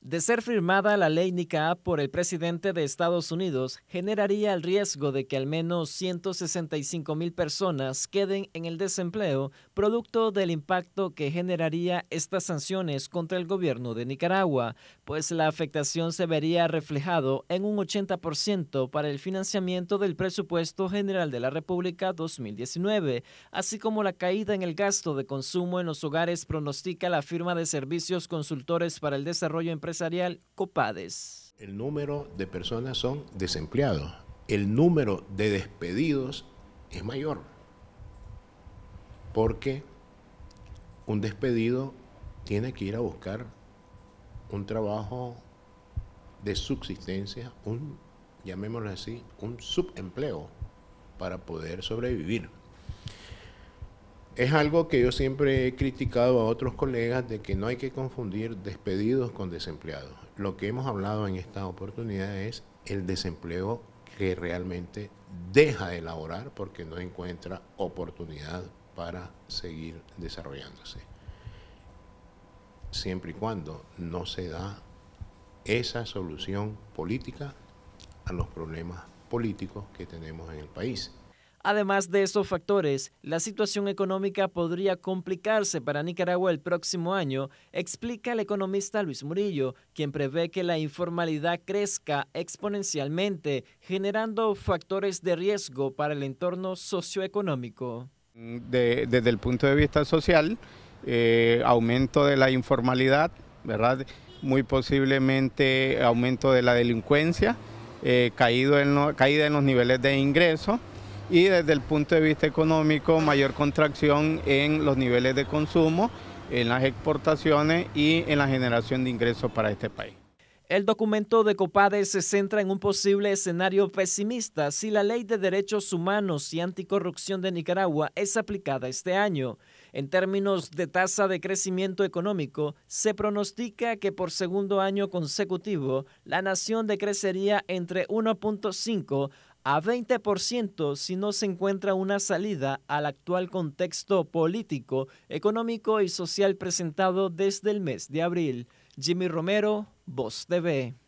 De ser firmada la ley NICA por el presidente de Estados Unidos, generaría el riesgo de que al menos 165 mil personas queden en el desempleo, producto del impacto que generaría estas sanciones contra el gobierno de Nicaragua, pues la afectación se vería reflejado en un 80% para el financiamiento del presupuesto general de la República 2019, así como la caída en el gasto de consumo en los hogares pronostica la firma de servicios consultores para el desarrollo empresarial el número de personas son desempleados, el número de despedidos es mayor, porque un despedido tiene que ir a buscar un trabajo de subsistencia, un, llamémoslo así, un subempleo para poder sobrevivir. Es algo que yo siempre he criticado a otros colegas de que no hay que confundir despedidos con desempleados. Lo que hemos hablado en esta oportunidad es el desempleo que realmente deja de elaborar porque no encuentra oportunidad para seguir desarrollándose. Siempre y cuando no se da esa solución política a los problemas políticos que tenemos en el país. Además de esos factores, la situación económica podría complicarse para Nicaragua el próximo año, explica el economista Luis Murillo, quien prevé que la informalidad crezca exponencialmente, generando factores de riesgo para el entorno socioeconómico. desde el punto de vista social, eh, aumento de la informalidad, ¿verdad? muy posiblemente aumento de la delincuencia, eh, caída en los niveles de ingreso y desde el punto de vista económico mayor contracción en los niveles de consumo, en las exportaciones y en la generación de ingresos para este país. El documento de COPADE se centra en un posible escenario pesimista si la Ley de Derechos Humanos y Anticorrupción de Nicaragua es aplicada este año. En términos de tasa de crecimiento económico, se pronostica que por segundo año consecutivo la nación decrecería entre 1.5 a 20% si no se encuentra una salida al actual contexto político, económico y social presentado desde el mes de abril. Jimmy Romero, Voz TV.